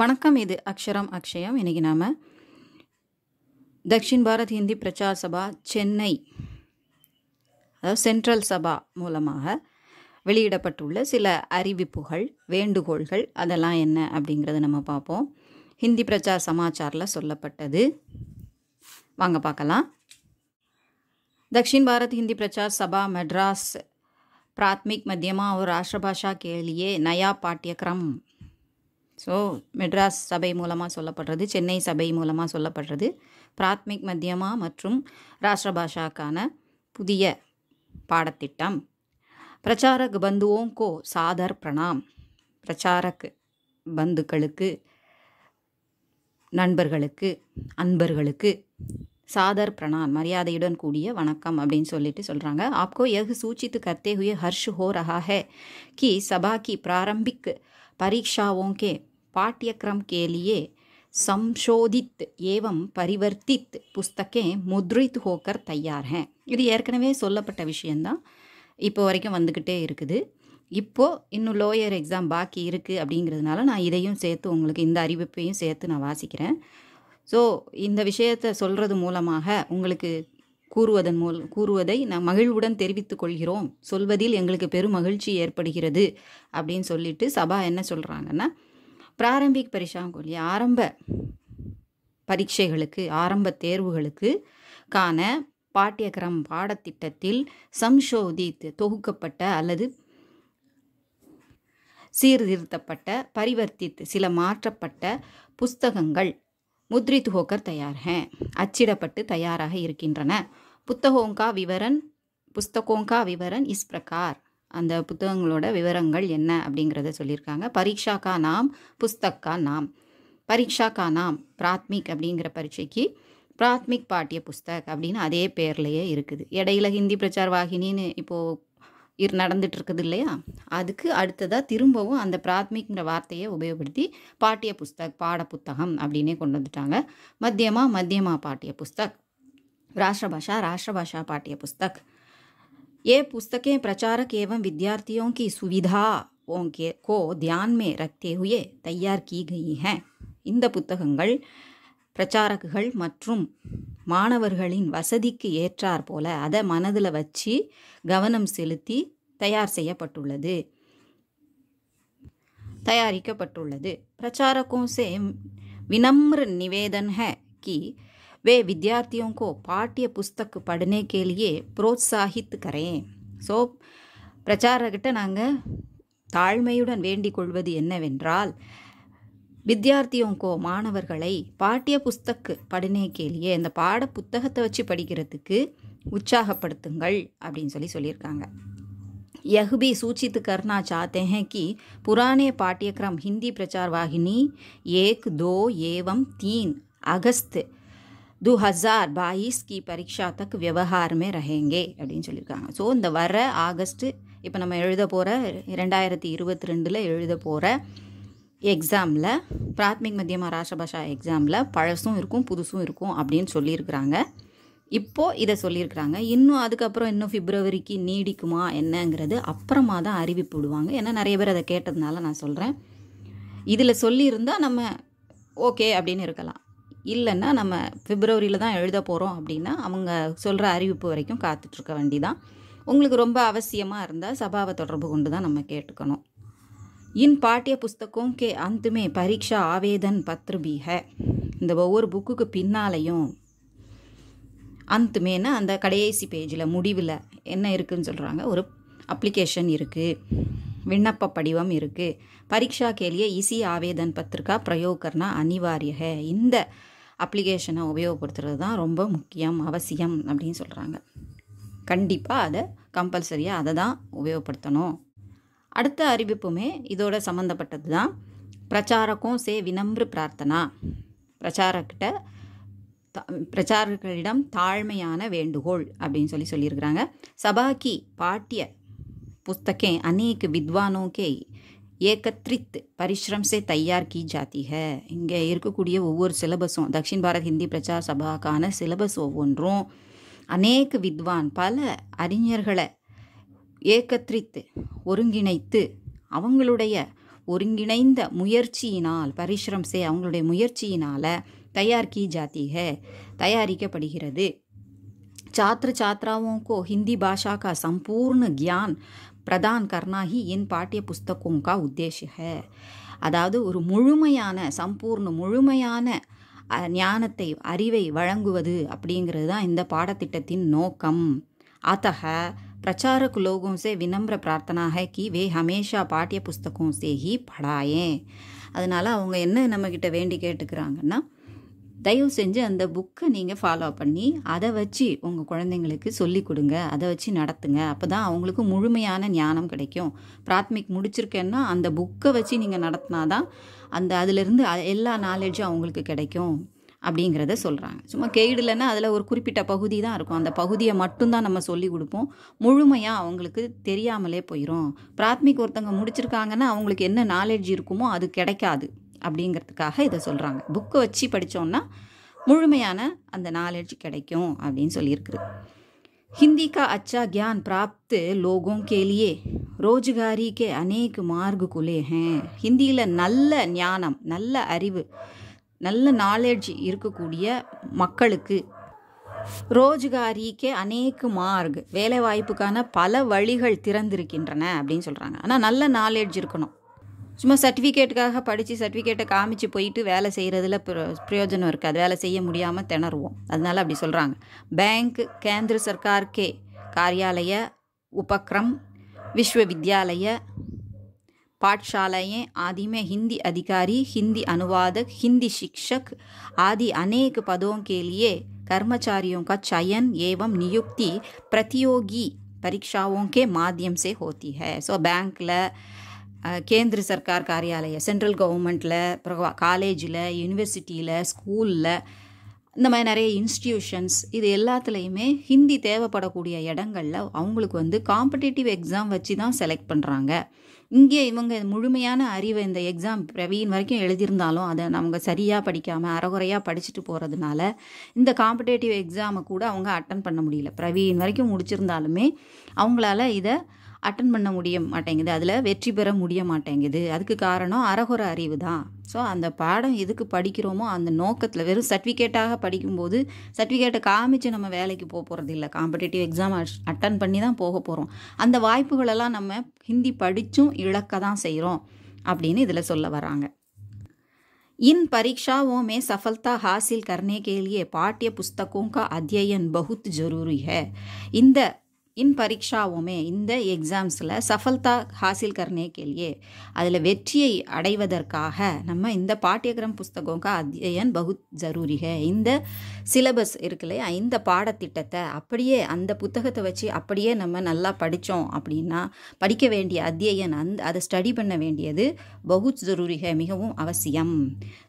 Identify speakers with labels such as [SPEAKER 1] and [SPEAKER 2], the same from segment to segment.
[SPEAKER 1] வணக்கம் இது அக்ஷரம் அக்ஷயம் இன்றைக்கி நாம தக்ஷின் பாரத் ஹிந்தி பிரச்சார சபா சென்னை அதாவது சென்ட்ரல் சபா மூலமாக வெளியிடப்பட்டுள்ள சில அறிவிப்புகள் வேண்டுகோள்கள் அதெல்லாம் என்ன அப்படிங்கிறத நம்ம பார்ப்போம் ஹிந்தி பிரச்சார சமாச்சாரில் சொல்லப்பட்டது வாங்க பார்க்கலாம் தக்ஷின் பாரத் ஹிந்தி பிரச்சார் சபா மெட்ராஸ் பிராத்மிக் मध्यमा ஒரு ராஷ்டிரபாஷா கேளியே நயா नया ஸோ மெட்ராஸ் சபை மூலமாக சொல்லப்படுறது சென்னை சபை மூலமாக சொல்லப்படுறது பிராத்மிக் மத்தியமா மற்றும் ராஷ்டிர பாஷாக்கான புதிய பாடத்திட்டம் பிரச்சாரக் பந்துவோம் கோ சாதர் பிரணாம் பிரச்சாரக் பந்துக்களுக்கு நண்பர்களுக்கு அன்பர்களுக்கு சாதர் பிரணான் மரியாதையுடன் கூடிய வணக்கம் அப்படின்னு சொல்லிட்டு சொல்கிறாங்க ஆப்கோ யகு சூச்சித்து கர்த்தே ஹுய ஹர்ஷ் ஹோ ரஹா கி சபா கி பிராரம்பிக் பரீட்சாவோங்கே पाठ्यक्रम के लिए சம்சோதித் ஏவம் பரிவர்த்தித் புஸ்தகே முத்ரித் ஹோக்கர் தயார் ஹேன் இது ஏற்கனவே சொல்லப்பட்ட விஷயந்தான் இப்போ வரைக்கும் வந்துக்கிட்டே இருக்குது இப்போது இன்னும் லோயர் எக்ஸாம் பாக்கி இருக்குது அப்படிங்கிறதுனால நான் இதையும் சேர்த்து உங்களுக்கு இந்த அறிவிப்பையும் சேர்த்து நான் வாசிக்கிறேன் ஸோ இந்த விஷயத்தை சொல்கிறது மூலமாக உங்களுக்கு கூறுவதன் மூல் கூறுவதை நான் மகிழ்வுடன் தெரிவித்துக் கொள்கிறோம் சொல்வதில் எங்களுக்கு பெரும் மகிழ்ச்சி ஏற்படுகிறது அப்படின்னு சொல்லிட்டு சபா என்ன சொல்கிறாங்கன்னா பிராரம்பிக் பரிசாங்கோலி ஆரம்ப பரீட்சைகளுக்கு ஆரம்ப தேர்வுகளுக்கு காண பாட்டியக்கிரம் பாடத்திட்டத்தில் சம்சோதித்து தொகுக்கப்பட்ட அல்லது சீர்திருத்தப்பட்ட பரிவர்த்தித்து சில மாற்றப்பட்ட புஸ்தகங்கள் முத்ரித் தயாராக தயார் அச்சிடப்பட்டு தயாராக இருக்கின்றன புத்தகோங்கா விவரன் புஸ்தகோங்கா விவரன் இஸ் பிரகார் அந்த புத்தகங்களோட விவரங்கள் என்ன அப்படிங்கிறத சொல்லியிருக்காங்க பரீட்சா கா நாம் புஸ்தக் கா நாம் பரீட்சா கா நாம் பிராத்மிக் அப்படிங்கிற பரீட்சைக்கு பிராத்மிக் பாட்டிய புஸ்தக் அப்படின்னு அதே பேர்லேயே இருக்குது இடையில ஹிந்தி பிரச்சார் வாகினின்னு இப்போது இரு நடந்துட்டு இருக்குது இல்லையா அதுக்கு அடுத்ததாக திரும்பவும் அந்த பிராத்மிக்ங்கிற வார்த்தையை உபயோகப்படுத்தி பாட்டிய புஸ்தக் பாட புத்தகம் அப்படின்னே கொண்டு வந்துட்டாங்க மத்தியமாக மத்தியமா பாட்டிய புஸ்தக் ராஷ்டிரபாஷா ராஷ்டிரபாஷா பாட்டிய புஸ்தக் ये पुस्तकें प्रचारक एवं विद्यार्थियों की सुविधाओं के को ध्यान में रखते हुए तैयार की गई हैं இந்த புத்தகங்கள் பிரச்சாரக்குகள் மற்றும் மாணவர்களின் வசதிக்கு ஏற்றாற் போல அதை மனதில் வச்சு கவனம் செலுத்தி தயார் செய்யப்பட்டுள்ளது தயாரிக்கப்பட்டுள்ளது प्रचारकों से विनम्र நிவேதன் है கி वे विद्यार्थियों को पाठ्य पुस्तक पढ़ने के लिए प्रोत्साहित करें ஸோ பிரச்சாரர்கிட்ட நாங்கள் தாழ்மையுடன் வேண்டிக் கொள்வது என்னவென்றால் வித்தியார்த்தியோங்கோ மாணவர்களை பாட்டிய புஸ்தக்கு படினேக்கேலியே இந்த பாட புத்தகத்தை வச்சு படிக்கிறதுக்கு உற்சாகப்படுத்துங்கள் அப்படின்னு சொல்லி சொல்லியிருக்காங்க யஹ்பி भी கர்ணா சாத்தே चाहते हैं कि पुराने पाठ्यक्रम हिंदी प्रचार वाहिनी एक दो एवं तीन டூ ஹசார் பாயிஸ் கி பரீட்சா தக் விவகாரமே ரஹேங்கே அப்படின்னு சொல்லியிருக்காங்க ஸோ இந்த வர ஆகஸ்ட்டு இப்போ நம்ம எழுத போகிற ரெண்டாயிரத்தி இருபத்தி ரெண்டில் எழுத போகிற எக்ஸாமில் பிராத்மிக் மத்திய மகாராஷ்டிர பாஷா எக்ஸாமில் பழசும் இருக்கும் புதுசும் இருக்கும் அப்படின்னு சொல்லியிருக்கிறாங்க இப்போது இதை சொல்லியிருக்கிறாங்க இன்னும் அதுக்கப்புறம் இன்னும் ஃபிப்ரவரிக்கு நீடிக்குமா என்னங்கிறது அப்புறமா தான் அறிவிப்பு விடுவாங்க ஏன்னா நிறைய பேர் அதை கேட்டதுனால நான் சொல்கிறேன் இதில் சொல்லியிருந்தால் நம்ம ஓகே அப்படின்னு இருக்கலாம் இல்லைன்னா நம்ம பிப்ரவரியில் தான் எழுத போகிறோம் அப்படின்னா அவங்க சொல்கிற அறிவிப்பு வரைக்கும் காத்துட்ருக்க தான் உங்களுக்கு ரொம்ப அவசியமாக இருந்தால் சபாவை தொடர்பு கொண்டு தான் நம்ம கேட்டுக்கணும் இன் பாட்டிய புஸ்தகம் கே அந்துமே பரீட்சா ஆவேதன் பத்ரு पत्र இந்த ஒவ்வொரு புக்குக்கு பின்னாலையும் அந்துமேனா அந்த கடைசி பேஜில் முடிவில் என்ன இருக்குதுன்னு சொல்கிறாங்க ஒரு அப்ளிகேஷன் இருக்குது விண்ணப்ப படிவம் இருக்குது பரீட்சா கேலிய இசி ஆவேதன் பத்திரிக்கா பிரயோகர்னா அனிவாரியக இந்த அப்ளிகேஷனை உபயோகப்படுத்துறது தான் ரொம்ப முக்கியம் அவசியம் அப்படின்னு சொல்கிறாங்க கண்டிப்பாக அதை கம்பல்சரியாக அதை தான் உபயோகப்படுத்தணும் அடுத்த அறிவிப்புமே இதோட சம்மந்தப்பட்டது தான் பிரச்சாரக்கும் சே வினம்பு பிரார்த்தனா பிரச்சாரக்கிட்ட பிரச்சாரர்களிடம் தாழ்மையான வேண்டுகோள் அப்படின்னு சொல்லி சொல்லியிருக்கிறாங்க சபாக்கி பாட்டிய புஸ்தகே அநேக வித்வானோக்கே ஏகத்ரித் परिश्रम தயார் तैयार की जाती இங்கே இருக்கக்கூடிய ஒவ்வொரு சிலபஸும் தக்ஷின் பாரத் ஹிந்தி பிரச்சார சபாக்கான சிலபஸ் ஒவ்வொன்றும் அநேக வித்வான் பல அறிஞர்களை ஏகத்ரித்து ஒருங்கிணைத்து அவங்களுடைய ஒருங்கிணைந்த முயற்சியினால் பரிசிரம் அவங்களுடைய முயற்சியினால் தயார் கி ஜாத்தி தயாரிக்கப்படுகிறது छात्र छात्राओं को हिंदी भाषा का संपूर्ण பிரதான் கர்ணாகி என் பாட்டிய புஸ்தகோங்கா கா அதாவது ஒரு முழுமையான சம்பூர்ண முழுமையான ஞானத்தை அறிவை வழங்குவது அப்படிங்கிறது தான் இந்த பாடத்திட்டத்தின் நோக்கம் அத்தக பிரச்சார குலோகம் சே வினம்ர பிரார்த்தனாக கி வே ஹமேஷா பாட்டிய புஸ்தகம் पुस्तकों படாயே அதனால் அவங்க என்ன நம்மக்கிட்ட வேண்டி கேட்டுக்கிறாங்கன்னா தயவு செஞ்சு அந்த புக்கை நீங்கள் ஃபாலோ பண்ணி அதை வச்சு உங்கள் குழந்தைங்களுக்கு சொல்லி கொடுங்க அதை வச்சு நடத்துங்க அப்போ தான் அவங்களுக்கு முழுமையான ஞானம் கிடைக்கும் பிராத்மிக் முடிச்சிருக்கேன்னா அந்த புக்கை வச்சு நீங்கள் நடத்தினா தான் அந்த அதுலேருந்து எல்லா நாலேஜும் அவங்களுக்கு கிடைக்கும் அப்படிங்கிறத சொல்கிறாங்க சும்மா கெய்டுலன்னா அதில் ஒரு குறிப்பிட்ட பகுதி தான் இருக்கும் அந்த பகுதியை மட்டும்தான் நம்ம சொல்லி கொடுப்போம் முழுமையாக அவங்களுக்கு தெரியாமலே போயிடும் பிராத்மிக் ஒருத்தவங்க முடிச்சிருக்காங்கன்னா அவங்களுக்கு என்ன நாலேஜ் இருக்குமோ அது கிடைக்காது அப்படிங்கிறதுக்காக இதை சொல்கிறாங்க புக்கை வச்சு படித்தோம்னா முழுமையான அந்த நாலேஜ் கிடைக்கும் அப்படின்னு சொல்லியிருக்கு ஹிந்தி கா அச்சா கியான் प्राप्त लोगों கேலியே ரோஜுகாரி கே அநேக மார்கு குலே ஹேன் ஹிந்தியில் நல்ல ஞானம் நல்ல அறிவு நல்ல நாலேஜ் இருக்கக்கூடிய மக்களுக்கு ரோஜுகாரி அநேக மார்க் வேலைவாய்ப்புக்கான பல வழிகள் திறந்திருக்கின்றன அப்படின்னு சொல்கிறாங்க ஆனால் நல்ல நாலேஜ் இருக்கணும் சும்மா சர்டிஃபிகேட்டுக்காக படித்து சர்டிஃபிகேட்டை காமிச்சு போயிட்டு வேலை செய்கிறதுல பிரயோஜனம் இருக்காது வேலை செய்ய முடியாமல் திணறுவோம் அதனால் அப்படி சொல்கிறாங்க பேங்க் கேந்திர சர்க்கார் கே காரியாலய உபக்ரம் விஸ்வவித்யாலய पाठशालाएं ஆதிமே ஹிந்தி அதிகாரி ஹிந்தி அனுவாதக் ஹிந்தி சிக்ஷக் ஆதி அநேக अनेक கேலியே के लिए சயன் ஏவம் நியுக்தி பிரத்தியோகி பரீட்சாவோங்கே प्रतियोगी परीक्षाओं के माध्यम से கேந்திர சர்க்கார் காரியாலயம் சென்ட்ரல் கவர்மெண்ட்டில் காலேஜில் யூனிவர்சிட்டியில் ஸ்கூலில் இந்த மாதிரி நிறைய இன்ஸ்டிடியூஷன்ஸ் இது எல்லாத்துலேயுமே ஹிந்தி தேவைப்படக்கூடிய இடங்களில் அவங்களுக்கு வந்து காம்படேட்டிவ் எக்ஸாம் வச்சு தான் செலக்ட் பண்ணுறாங்க இங்கே இவங்க முழுமையான அறிவை இந்த எக்ஸாம் பிரவீன் வரைக்கும் எழுதியிருந்தாலும் அதை நம்ம சரியாக படிக்காமல் அறகுறையாக படிச்சுட்டு போகிறதுனால இந்த காம்படேட்டிவ் எக்ஸாமை கூட அவங்க அட்டன் பண்ண முடியல பிரவீன் வரைக்கும் முடிச்சிருந்தாலுமே அவங்களால இதை அட்டன் பண்ண முடிய மாட்டேங்குது அதில் வெற்றி பெற முடிய மாட்டேங்குது அதுக்கு காரணம் அறகுற அறிவு தான் ஸோ அந்த பாடம் எதுக்கு படிக்கிறோமோ அந்த நோக்கத்தில் வெறும் சர்டிஃபிகேட்டாக படிக்கும்போது சர்டிஃபிகேட்டை காமிச்சு நம்ம வேலைக்கு போக போகிறது இல்லை காம்படேட்டிவ் எக்ஸாம் அட்டன் பண்ணி தான் போக போகிறோம் அந்த வாய்ப்புகளெல்லாம் நம்ம ஹிந்தி படித்தும் இழக்க தான் செய்கிறோம் அப்படின்னு இதில் சொல்ல வராங்க இன் பரீட்சாவோ மே சஃபல்தா ஹாசில் கர்ணே கேலியே பாட்டிய புஸ்தகம் கா அத்தியன் பகுத் बहुत இந்த இன் பரீட்சாவுமே இந்த எக்ஸாம்ஸில் சஃபல்தா ஹாசில் கர்னே கேள்வியே அதில் வெற்றியை அடைவதற்காக நம்ம இந்த பாட்டியகிரம் புஸ்தகம் கா அத்தியன் பகுத் ஜரூரிக இந்த சிலபஸ் இருக்கு இந்த பாடத்திட்டத்தை அப்படியே அந்த புத்தகத்தை வச்சு அப்படியே நம்ம நல்லா படித்தோம் அப்படின்னா படிக்க வேண்டிய அத்தியன் அந் அதை ஸ்டடி பண்ண வேண்டியது பகுத் ஜரூரிக மிகவும் அவசியம்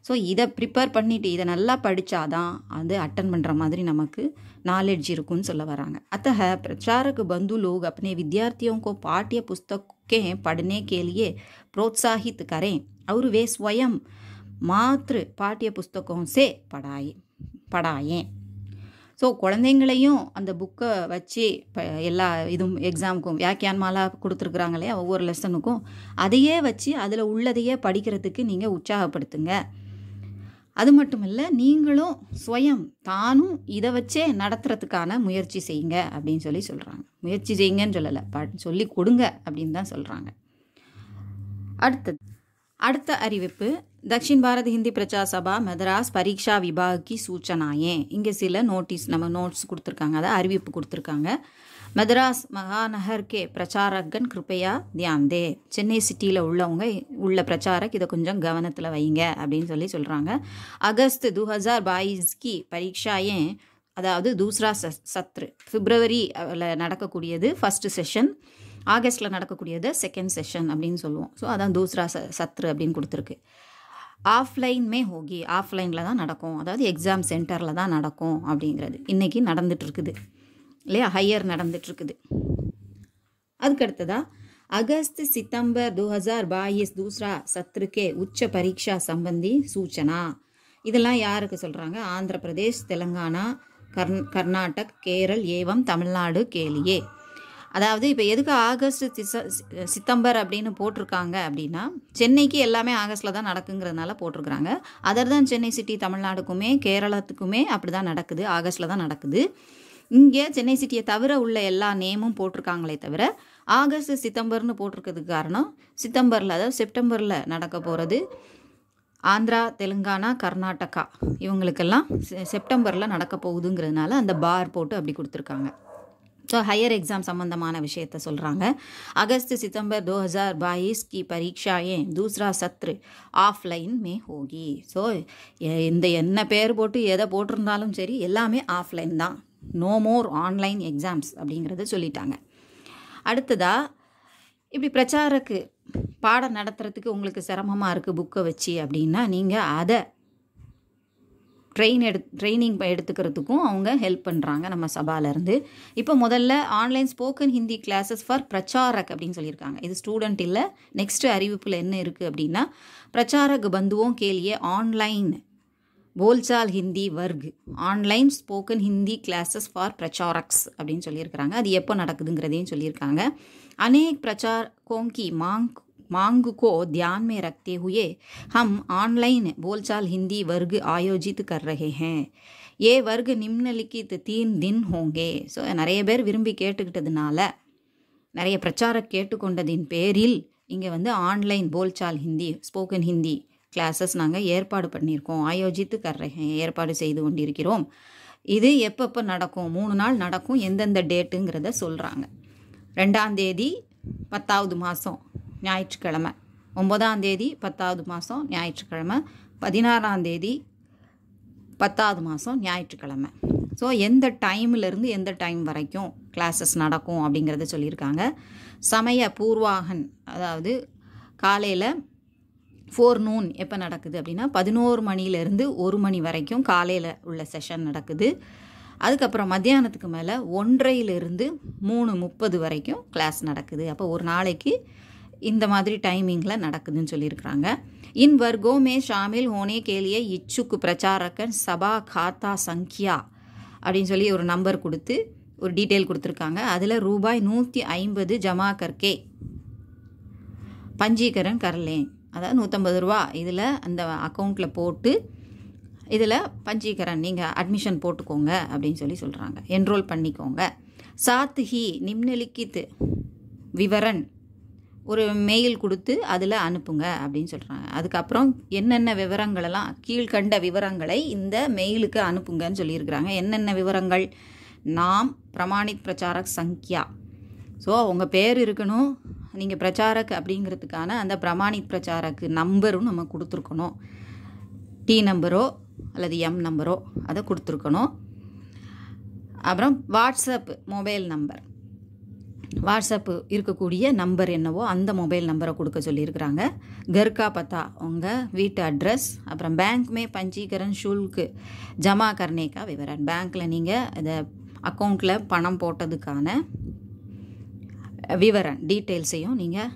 [SPEAKER 1] ஸோ இதை ப்ரிப்பேர் பண்ணிவிட்டு இதை நல்லா படித்தாதான் அது அட்டன் பண்ணுற மாதிரி நமக்கு நாலெட்ஜ் இருக்கும்னு சொல்ல வராங்க அத்த பிரச்சாரக பந்து லோக் அப்படின் வித்தியார்த்தியோ பாட்டிய புஸ்தக்கே படனே கேலியே புரோத்சாஹித் கரேன் அவரு வே ஸ்வயம் மாத்ரு பாட்டிய புஸ்தகம் சே படாயே படாயேன் ஸோ குழந்தைங்களையும் அந்த புக்கை வச்சு இப்போ எல்லா இதுவும் எக்ஸாமுக்கும் வியாக்கியான்மாலா கொடுத்துருக்குறாங்களே ஒவ்வொரு லெசனுக்கும் அதையே வச்சு அதில் உள்ளதையே படிக்கிறதுக்கு நீங்கள் உற்சாகப்படுத்துங்க அது மட்டும் இல்லை நீங்களும் சுயம் தானும் இதை வச்சே நடத்துறதுக்கான முயற்சி செய்யுங்க அப்படின்னு சொல்லி சொல்கிறாங்க முயற்சி செய்யுங்கன்னு சொல்லலை பட் சொல்லி கொடுங்க அப்படின்னு தான் சொல்கிறாங்க அடுத்தது அடுத்த அறிவிப்பு தக்ஷின் பாரத் ஹிந்தி பிரச்சார சபா மெதராஸ் பரீட்சா விபாகி சூச்சனாயே இங்கே சில நோட்டீஸ் நம்ம நோட்ஸ் கொடுத்துருக்காங்க அதை அறிவிப்பு கொடுத்துருக்காங்க மெதராஸ் மகாநகர்கே பிரச்சாரகன் கிருப்பையா தியாந்தே சென்னை சிட்டியில் உள்ளவங்க உள்ள பிரச்சாரக் இதை கொஞ்சம் கவனத்தில் வைங்க அப்படின்னு சொல்லி சொல்கிறாங்க அகஸ்ட் டூ ஹசார் பாயிஸ்கி பரீட்சாயே அதாவது தூசரா சத்ரு அதில் நடக்கக்கூடியது ஃபஸ்ட்டு செஷன் ஆகஸ்ட்டில் நடக்கக்கூடியது செகண்ட் செஷன் அப்படின்னு சொல்லுவோம் ஸோ அதான் தூசரா ச சத்ரு அப்படின்னு கொடுத்துருக்கு ஆஃப்லைன் மே ஹோகி ஆஃப்லைனில் தான் நடக்கும் அதாவது எக்ஸாம் சென்டரில் தான் நடக்கும் அப்படிங்கிறது இன்றைக்கி நடந்துகிட்ருக்குது இல்லையா ஹையர் நடந்துகிட்ருக்குது அதுக்கடுத்ததாக சித்தம்பர் டூ ஹசார் பாயிஸ் தூசரா சத்ருக்கே உச்ச பரீட்சா சம்பந்தி சூச்சனா இதெல்லாம் யாருக்கு சொல்கிறாங்க ஆந்திர பிரதேஷ் தெலங்கானா கர்நாடக் கேரள் ஏவம் தமிழ்நாடு கேலியே அதாவது இப்போ எதுக்கு ஆகஸ்ட் சிச சித்தம்பர் அப்படின்னு போட்டிருக்காங்க அப்படின்னா சென்னைக்கு எல்லாமே ஆகஸ்டில் தான் நடக்குங்கிறதுனால போட்டிருக்கிறாங்க அதர் தான் சென்னை சிட்டி தமிழ்நாடுக்குமே கேரளத்துக்குமே அப்படி தான் நடக்குது ஆகஸ்டில் தான் நடக்குது இங்கே சென்னை சிட்டியை தவிர உள்ள எல்லா நேமும் போட்டிருக்காங்களே தவிர ஆகஸ்ட் சித்தம்பர்னு போட்டிருக்கிறதுக்கு காரணம் சித்தம்பரில் அதாவது செப்டம்பரில் நடக்க போகிறது ஆந்திரா தெலுங்கானா கர்நாடகா இவங்களுக்கெல்லாம் செப்டம்பரில் நடக்க போகுதுங்கிறதுனால அந்த பார் போட்டு அப்படி கொடுத்துருக்காங்க ஸோ ஹையர் எக்ஸாம் சம்மந்தமான விஷயத்த சொல்கிறாங்க अगस्त ஹஜார் 2022 की परीक्षाएं दूसरा सत्र ஆஃப்லைன் மே ஹோகி ஸோ இந்த என்ன பேர் போட்டு எதை போட்டிருந்தாலும் சரி எல்லாமே ஆஃப்லைன் தான் நோ மோர் ஆன்லைன் எக்ஸாம்ஸ் அப்படிங்கிறத சொல்லிட்டாங்க அடுத்ததாக இப்படி பிரச்சாரக்கு பாடம் நடத்துறதுக்கு உங்களுக்கு சிரமமாக இருக்குது புக்கை வச்சு அப்படின்னா நீங்கள் அதை ட்ரெயின் எடு ட்ரைனிங் எடுத்துக்கிறதுக்கும் அவங்க ஹெல்ப் பண்ணுறாங்க நம்ம சபாலேருந்து இப்போ முதல்ல online spoken Hindi classes for பிரச்சாரக் அப்படின்னு சொல்லியிருக்காங்க இது ஸ்டூடெண்ட் இல்லை நெக்ஸ்ட் அறிவிப்பில் என்ன இருக்குது அப்படின்னா பிரச்சாரக் பந்துவோம் கேளிய ஆன்லைன் போல்சால் ஹிந்தி வர்க் online spoken Hindi classes for பிரச்சாரக்ஸ் அப்படின்னு சொல்லியிருக்கிறாங்க அது எப்போ நடக்குதுங்கிறதையும் சொல்லியிருக்காங்க அநேக் பிரச்சார் கோங்கி மாங் मांग को ध्यान में रखते हुए हम ऑनलाइन बोलचाल हिंदी वर्ग आयोजित कर रहे हैं ஏ வர்க் நிம்னலிக்கித் தீன் தின் ஹோங்கே ஸோ நிறைய பேர் விரும்பி கேட்டுக்கிட்டதுனால நிறைய பிரச்சாரம் கேட்டுக்கொண்டதின் பேரில் இங்கே வந்து ஆன்லைன் போல்சால் ஹிந்தி ஸ்போக்கன் ஹிந்தி கிளாஸஸ் நாங்கள் ஏற்பாடு பண்ணியிருக்கோம் ஆயோஜித்து கர்றேன் ஏற்பாடு செய்து கொண்டிருக்கிறோம் இது எப்பப்போ நடக்கும் மூணு நாள் நடக்கும் எந்தெந்த டேட்டுங்கிறத சொல்கிறாங்க ரெண்டாம் தேதி பத்தாவது மாதம் ஞாயிற்றுக்கிழமை ஒம்பதாம் தேதி பத்தாவது மாதம் ஞாயிற்றுக்கிழமை பதினாறாம் தேதி பத்தாவது மாதம் ஞாயிற்றுக்கிழமை ஸோ எந்த டைம்லேருந்து எந்த டைம் வரைக்கும் கிளாஸஸ் நடக்கும் அப்படிங்கிறத சொல்லியிருக்காங்க சமய பூர்வாகன் அதாவது காலையில் ஃபோர் நூன் எப்போ நடக்குது அப்படின்னா பதினோரு மணிலேருந்து ஒரு மணி வரைக்கும் காலையில் உள்ள செஷன் நடக்குது அதுக்கப்புறம் மத்தியானத்துக்கு மேலே ஒன்றையிலிருந்து மூணு முப்பது வரைக்கும் கிளாஸ் நடக்குது அப்போ ஒரு நாளைக்கு இந்த மாதிரி டைமிங்கில் நடக்குதுன்னு சொல்லியிருக்கிறாங்க இன் वर्गों में शामिल होने இச்சுக்கு பிரச்சாரகன் சபா காத்தா சங்கியா அப்படின்னு சொல்லி ஒரு நம்பர் கொடுத்து ஒரு டீட்டெயில் கொடுத்துருக்காங்க அதில் ரூபாய் நூற்றி ஐம்பது ஜமா கர்கே பஞ்சீகரன் கரலேன் அதாவது நூற்றம்பது ரூபா இதில் அந்த அக்கௌண்ட்டில் போட்டு இதில் பஞ்சீகரன் நீங்கள் அட்மிஷன் போட்டுக்கோங்க அப்படின்னு சொல்லி சொல்கிறாங்க என்ரோல் பண்ணிக்கோங்க சாத்து ஹி நிம்னலிக்கித்து விவரன் ஒரு மெயில் கொடுத்து அதில் அனுப்புங்க அப்படின்னு சொல்கிறாங்க அதுக்கப்புறம் என்னென்ன விவரங்களெல்லாம் கீழ்கண்ட விவரங்களை இந்த மெயிலுக்கு அனுப்புங்கன்னு சொல்லியிருக்கிறாங்க என்னென்ன விவரங்கள் நாம் பிரமாணித் பிரச்சாரக் சங்கியா ஸோ உங்கள் பேர் இருக்கணும் நீங்கள் பிரச்சாரக் அப்படிங்கிறதுக்கான அந்த பிரமாணித் பிரச்சாரக்கு நம்பரும் நம்ம கொடுத்துருக்கணும் டி நம்பரோ அல்லது எம் நம்பரோ அதை கொடுத்துருக்கணும் அப்புறம் வாட்ஸ்அப் மொபைல் நம்பர் வாட்ஸ்அப்பு இருக்கக்கூடிய நம்பர் என்னவோ அந்த மொபைல் நம்பரை கொடுக்க சொல்லியிருக்கிறாங்க கர்கா பத்தா உங்கள் வீட்டு அட்ரஸ் அப்புறம் பேங்க்குமே பஞ்சீகரன் ஷுல்கு ஜமா கர்னேக்கா விவரன் பேங்க்கில் நீங்கள் அதை அக்கௌண்ட்டில் பணம் போட்டதுக்கான விவரம் டீட்டெயில்ஸையும் நீங்கள்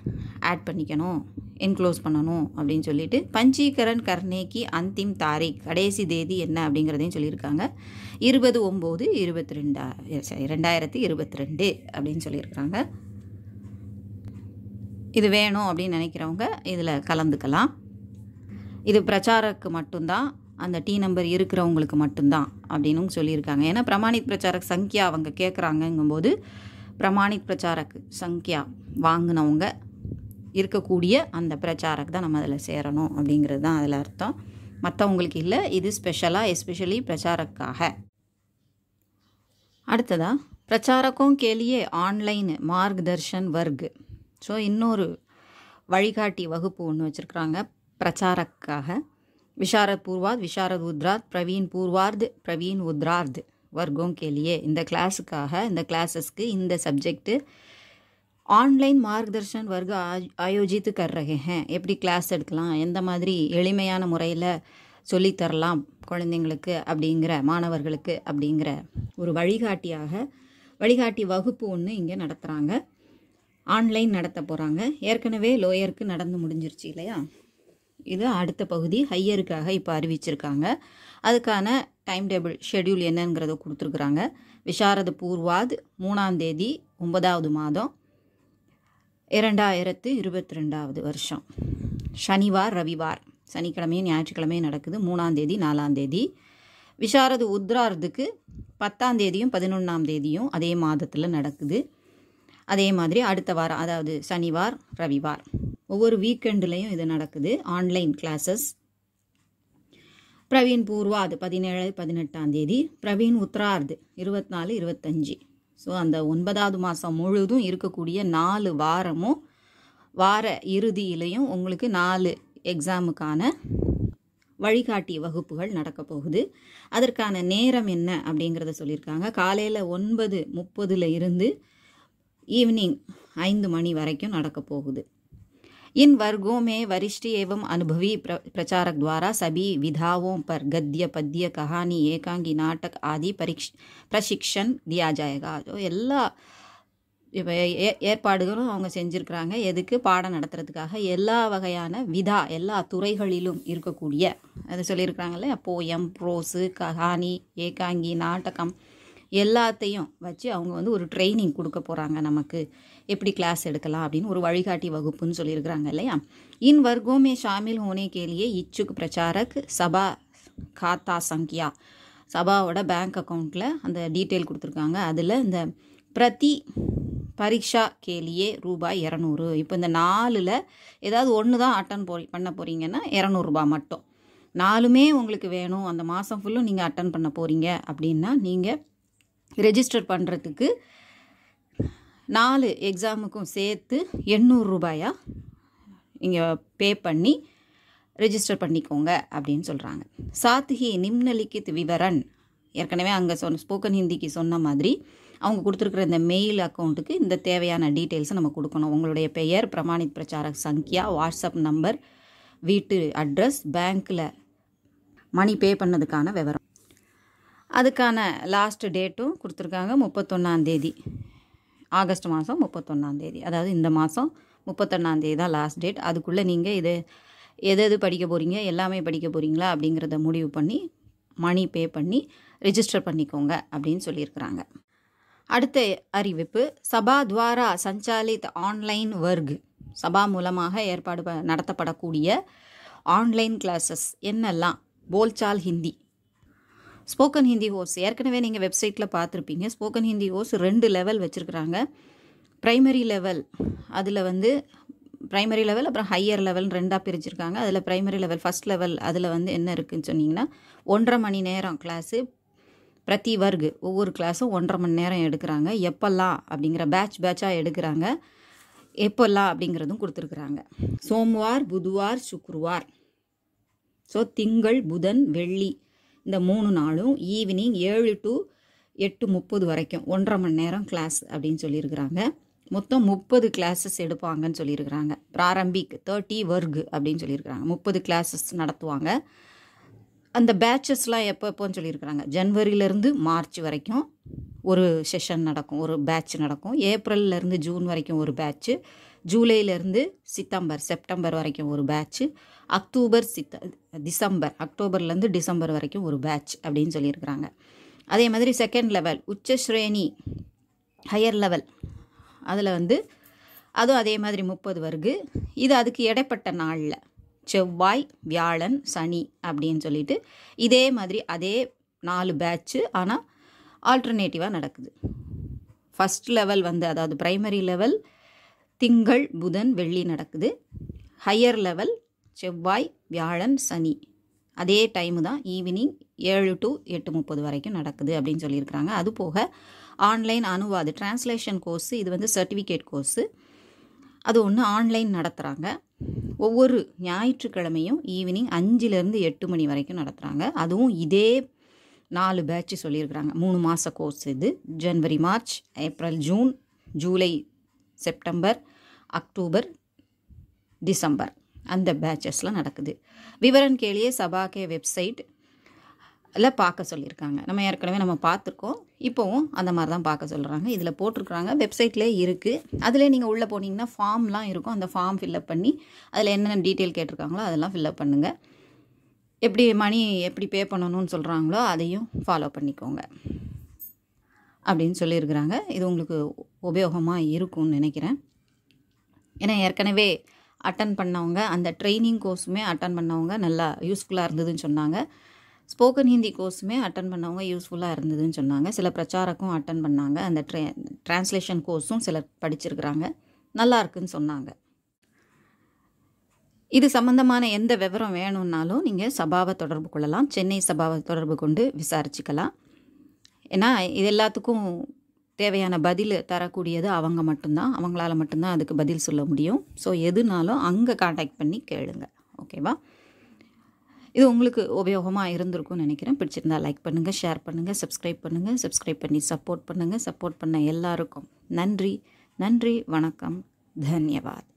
[SPEAKER 1] ஆட் பண்ணிக்கணும் என்க்ளோஸ் பண்ணணும் அப்படின்னு சொல்லிட்டு பஞ்சீகரன் கர்ணேக்கு அந்திம் தாரீக் கடைசி தேதி என்ன அப்படிங்கிறதையும் சொல்லியிருக்காங்க இருபது ஒம்பது இருபத்தி ரெண்டா ரெண்டாயிரத்தி இருபத்தி ரெண்டு அப்படின்னு சொல்லியிருக்கிறாங்க இது வேணும் அப்படின்னு நினைக்கிறவங்க இதில் கலந்துக்கலாம் இது பிரச்சாரக்கு மட்டும்தான் அந்த டீ நம்பர் இருக்கிறவங்களுக்கு மட்டும்தான் அப்படின்னு சொல்லியிருக்காங்க ஏன்னா பிரமாணித் பிரச்சாரக் சங்கியா அவங்க கேட்குறாங்கங்கும்போது பிரமாணிக் பிரச்சாரக் சங்கியா வாங்கினவங்க இருக்கக்கூடிய அந்த பிரச்சாரக்கு தான் நம்ம அதில் சேரணும் அப்படிங்கிறது தான் அதில் அர்த்தம் மற்றவங்களுக்கு இல்லை இது ஸ்பெஷலாக எஸ்பெஷலி பிரச்சாரக்காக அடுத்ததாக பிரச்சாரக்கும் கேளியே ஆன்லைன் மார்க் தர்ஷன் வர்க் ஸோ இன்னொரு வழிகாட்டி வகுப்பு ஒன்று வச்சுருக்குறாங்க பிரச்சாரக்காக விஷாரத் பூர்வாத் விஷாரத் உத்ரார்த் பிரவீன் பூர்வார்த் பிரவீன் உத்ரார்த் வர்க்கம் கேளியே இந்த கிளாஸுக்காக இந்த क्लासेस இந்த சப்ஜெக்ட் ஆன்லைன் மார்க்தர்ஷன் வர்க்க ஆயோஜித்து கர்றகேன் எப்படி கிளாஸ் எடுக்கலாம் எந்த மாதிரி எளிமையான முறையில் சொல்லித்தரலாம் குழந்தைங்களுக்கு அப்படிங்கிற மாணவர்களுக்கு அப்படிங்கிற ஒரு வழிகாட்டியாக வழிகாட்டி வகுப்பு ஒன்று இங்கே நடத்துகிறாங்க ஆன்லைன் நடத்த போகிறாங்க ஏற்கனவே லோயருக்கு நடந்து முடிஞ்சிருச்சு இல்லையா இது அடுத்த பகுதி ஹையருக்காக இப்போ அறிவிச்சிருக்காங்க அதுக்கான டைம் டேபிள் ஷெடியூல் என்னங்கிறத கொடுத்துருக்குறாங்க விஷாரத பூர்வாத் மூணாம் தேதி ஒன்பதாவது மாதம் இரண்டாயிரத்து இருபத்தி ரெண்டாவது வருஷம் சனிவார் ரவிவார் சனிக்கிழமையும் ஞாயிற்றுக்கிழமையும் நடக்குது மூணாம் தேதி நாலாம் தேதி விஷாரது உத்ரார்த்துக்கு பத்தாம் தேதியும் பதினொன்றாம் தேதியும் அதே மாதத்தில் நடக்குது அதே மாதிரி அடுத்த வாரம் அதாவது சனிவார் ரவிவார் ஒவ்வொரு வீக்கெண்ட்லேயும் இது நடக்குது ஆன்லைன் கிளாஸஸ் பிரவீன் பூர்வா அது பதினேழு பதினெட்டாம் தேதி பிரவீன் உத்தரார்து நாலு இருபத்தஞ்சி ஸோ அந்த ஒன்பதாவது மாதம் முழுதும் இருக்கக்கூடிய நாலு வாரமும் வார இறுதியிலையும் உங்களுக்கு நாலு எக்ஸாமுக்கான வழிகாட்டி வகுப்புகள் நடக்க போகுது அதற்கான நேரம் என்ன அப்படிங்கிறத சொல்லியிருக்காங்க காலையில் ஒன்பது முப்பதுல இருந்து ஈவினிங் ஐந்து மணி வரைக்கும் நடக்க போகுது इन वर्गों में वरिष्ठ एवं अनुभवी प्रचारक द्वारा सभी विधाओं पर गद्य पद्य कहानी एकांगी नाटक आदि प्रशिक्षण दिया जाएगा जो எல்லா ஏ ஏற்பாடுகளும் அவங்க செஞ்சுருக்குறாங்க எதுக்கு பாடம் நடத்துறதுக்காக எல்லா வகையான விதா எல்லா துறைகளிலும் இருக்கக்கூடிய அது சொல்லியிருக்கிறாங்கல்ல போயம் ப்ரோஸு கஹானி ஏகாங்கி நாடகம் எல்லாத்தையும் வச்சு அவங்க வந்து ஒரு ட்ரைனிங் கொடுக்க போகிறாங்க நமக்கு எப்படி கிளாஸ் எடுக்கலாம் அப்படின்னு ஒரு வழிகாட்டி வகுப்புன்னு சொல்லியிருக்கிறாங்க இல்லையா இன் வர்க்கோமே ஷாமில் ஹோனே கேலியே இச்சுக்கு பிரச்சாரக் சபா காத்தா சங்கியா சபாவோட பேங்க் அக்கௌண்ட்டில் அந்த டீட்டெயில் கொடுத்துருக்காங்க அதில் இந்த பிரதி பரீட்சா கேலியே ரூபாய் இரநூறு இப்போ இந்த நாலில் ஏதாவது ஒன்று தான் அட்டன் போ பண்ண போகிறீங்கன்னா இரநூறுபா மட்டும் நாலுமே உங்களுக்கு வேணும் அந்த மாதம் ஃபுல்லும் நீங்கள் அட்டன் பண்ண போகிறீங்க அப்படின்னா நீங்கள் ரெஜிஸ்டர் பண்ணுறதுக்கு நாலு எக்ஸாமுக்கும் சேர்த்து எண்ணூறுரூபாயாக இங்கே பே பண்ணி ரிஜிஸ்டர் பண்ணிக்கோங்க அப்படின்னு சொல்கிறாங்க சாத்ஹி நிம்னலிக்கித் விவரன் ஏற்கனவே அங்கே சொன்ன ஸ்போக்கன் ஹிந்திக்கு சொன்ன மாதிரி அவங்க கொடுத்துருக்குற இந்த மெயில் அக்கௌண்ட்டுக்கு இந்த தேவையான டீட்டெயில்ஸை நம்ம கொடுக்கணும் உங்களுடைய பெயர் பிரமாணித் பிரச்சார சங்கியா வாட்ஸ்அப் நம்பர் வீட்டு அட்ரஸ் பேங்க்கில் மணி பே பண்ணதுக்கான விவரம் அதுக்கான லாஸ்ட் டேட்டும் கொடுத்துருக்காங்க முப்பத்தொன்னாந்தேதி ஆகஸ்ட் மாதம் முப்பத்தொன்னாந்தேதி அதாவது இந்த மாதம் முப்பத்தொன்னாந்தேதி தான் லாஸ்ட் டேட் அதுக்குள்ளே நீங்கள் இது எது எது படிக்க போகிறீங்க எல்லாமே படிக்க போகிறீங்களா அப்படிங்கிறத முடிவு பண்ணி மணி பே பண்ணி ரிஜிஸ்டர் பண்ணிக்கோங்க அப்படின்னு சொல்லியிருக்கிறாங்க அடுத்த அறிவிப்பு சபா துவாரா சஞ்சாலித் ஆன்லைன் வர்க் சபா மூலமாக ஏற்பாடு நடத்தப்படக்கூடிய ஆன்லைன் கிளாஸஸ் என்னெல்லாம் போல்சால் ஹிந்தி ஸ்போக்கன் ஹிந்தி ஹோர்ஸ் ஏற்கனவே நீங்கள் வெப்சைட்டில் பார்த்துருப்பீங்க ஸ்போக்கன் ஹிந்தி ஹோர்ஸ் ரெண்டு லெவல் வச்சுருக்குறாங்க ப்ரைமரி லெவல் அதில் வந்து ப்ரைமரி லெவல் அப்புறம் ஹையர் லெவல் ரெண்டாக பிரிச்சிருக்காங்க அதில் ப்ரைமரி லெவல் ஃபஸ்ட் லெவல் அதில் வந்து என்ன இருக்குதுன்னு சொன்னிங்கன்னா ஒன்றரை மணி நேரம் கிளாஸு பிரதி வர்க்கு ஒவ்வொரு கிளாஸும் ஒன்றரை மணி நேரம் எடுக்கிறாங்க எப்போல்லாம் அப்படிங்கிற பேட்ச் பேட்சாக எடுக்கிறாங்க எப்போல்லாம் அப்படிங்கிறதும் கொடுத்துருக்குறாங்க சோம்வார் புதுவார் சுக்குருவார் ஸோ திங்கள் புதன் வெள்ளி இந்த மூணு நாளும் ஈவினிங் ஏழு டு எட்டு முப்பது வரைக்கும் ஒன்றரை மணி நேரம் கிளாஸ் அப்படின்னு சொல்லியிருக்கிறாங்க மொத்தம் முப்பது கிளாஸஸ் எடுப்பாங்கன்னு சொல்லியிருக்கிறாங்க பிராரம்பிக் தேர்ட்டி ஒர்க் அப்படின்னு சொல்லியிருக்கிறாங்க முப்பது கிளாஸஸ் நடத்துவாங்க அந்த பேட்சஸ்லாம் எப்போ எப்போன்னு சொல்லியிருக்கிறாங்க ஜனவரியிலேருந்து மார்ச் வரைக்கும் ஒரு செஷன் நடக்கும் ஒரு பேட்ச் நடக்கும் ஏப்ரல்லேருந்து ஜூன் வரைக்கும் ஒரு பேட்ச்சு ஜூலையிலேருந்து சித்தம்பர் செப்டம்பர் வரைக்கும் ஒரு பேட்ச்சு அக்டோபர் சித்த டிசம்பர் அக்டோபர்லேருந்து டிசம்பர் வரைக்கும் ஒரு பேட்ச் அப்படின்னு சொல்லியிருக்கிறாங்க அதே மாதிரி செகண்ட் லெவல் உச்ச ஸ்ரேணி ஹையர் லெவல் அதில் வந்து அதுவும் அதே மாதிரி முப்பது வருகு இது அதுக்கு இடைப்பட்ட நாளில் செவ்வாய் வியாழன் சனி அப்படின்னு சொல்லிட்டு இதே மாதிரி அதே நாலு பேட்ச்சு ஆனால் ஆல்டர்னேட்டிவாக நடக்குது ஃபஸ்ட் லெவல் வந்து அதாவது ப்ரைமரி லெவல் திங்கள் புதன் வெள்ளி நடக்குது ஹையர் லெவல் செவ்வாய் வியாழன் சனி அதே டைமு தான் ஈவினிங் ஏழு டு எட்டு முப்பது வரைக்கும் நடக்குது அப்படின்னு சொல்லியிருக்கிறாங்க அது போக ஆன்லைன் அனுவாது டிரான்ஸ்லேஷன் கோர்ஸு இது வந்து சர்டிஃபிகேட் கோர்ஸு அது ஒன்று ஆன்லைன் நடத்துகிறாங்க ஒவ்வொரு ஞாயிற்றுக்கிழமையும் ஈவினிங் அஞ்சுலேருந்து எட்டு மணி வரைக்கும் நடத்துகிறாங்க அதுவும் இதே நாலு பேட்ச் சொல்லியிருக்கிறாங்க மூணு மாத கோர்ஸ் இது January March April June July September October December அந்த பேச்சஸ்லாம் நடக்குது விவரம் கேளியே சபாகே வெப்சைட் எல்லாம் பார்க்க சொல்லியிருக்காங்க நம்ம ஏற்கனவே நம்ம பார்த்துருக்கோம் இப்போவும் அந்த மாதிரி தான் பார்க்க சொல்கிறாங்க இதில் போட்டிருக்கிறாங்க வெப்சைட்லேயே இருக்குது அதில் நீங்கள் உள்ளே போனீங்கன்னா ஃபார்ம்லாம் இருக்கும் அந்த ஃபார்ம் ஃபில்லப் பண்ணி அதில் என்னென்ன டீட்டெயில் கேட்டிருக்காங்களோ அதெல்லாம் ஃபில்லப் பண்ணுங்கள் எப்படி மணி எப்படி பே பண்ணணும்னு சொல்கிறாங்களோ அதையும் ஃபாலோ பண்ணிக்கோங்க அப்படின்னு சொல்லியிருக்கிறாங்க இது உங்களுக்கு உபயோகமாக இருக்கும்னு நினைக்கிறேன் ஏன்னா ஏற்கனவே அட்டன் பண்ணவங்க அந்த ட்ரைனிங் கோர்ஸுமே அட்டன் பண்ணவங்க நல்லா யூஸ்ஃபுல்லாக இருந்ததுன்னு சொன்னாங்க ஸ்போக்கன் ஹிந்தி கோர்ஸுமே அட்டன் பண்ணவங்க யூஸ்ஃபுல்லாக இருந்ததுன்னு சொன்னாங்க சில பிரச்சாரக்கும் அட்டன் பண்ணாங்க அந்த ட்ரே ட்ரான்ஸ்லேஷன் கோர்ஸும் சிலர் படிச்சிருக்கிறாங்க நல்லா இருக்குன்னு சொன்னாங்க இது சம்மந்தமான எந்த விவரம் வேணும்னாலும் நீங்கள் சபாவை தொடர்பு கொள்ளலாம் சென்னை சபாவை தொடர்பு கொண்டு விசாரிச்சுக்கலாம் ஏன்னா இது எல்லாத்துக்கும் தேவையான பதில் தரக்கூடியது அவங்க மட்டும்தான் அவங்களால மட்டும்தான் அதுக்கு பதில் சொல்ல முடியும் ஸோ எதுனாலும் அங்கே காண்டாக்ட் பண்ணி கேளுங்க ஓகேவா இது உங்களுக்கு உபயோகமாக இருந்திருக்கும்னு நினைக்கிறேன் பிடிச்சிருந்தா லைக் பண்ணுங்கள் ஷேர் பண்ணுங்கள் சப்ஸ்கிரைப் பண்ணுங்கள் சப்ஸ்கிரைப் பண்ணி சப்போர்ட் பண்ணுங்கள் சப்போர்ட் பண்ண எல்லாருக்கும் நன்றி நன்றி வணக்கம் தன்யவாத்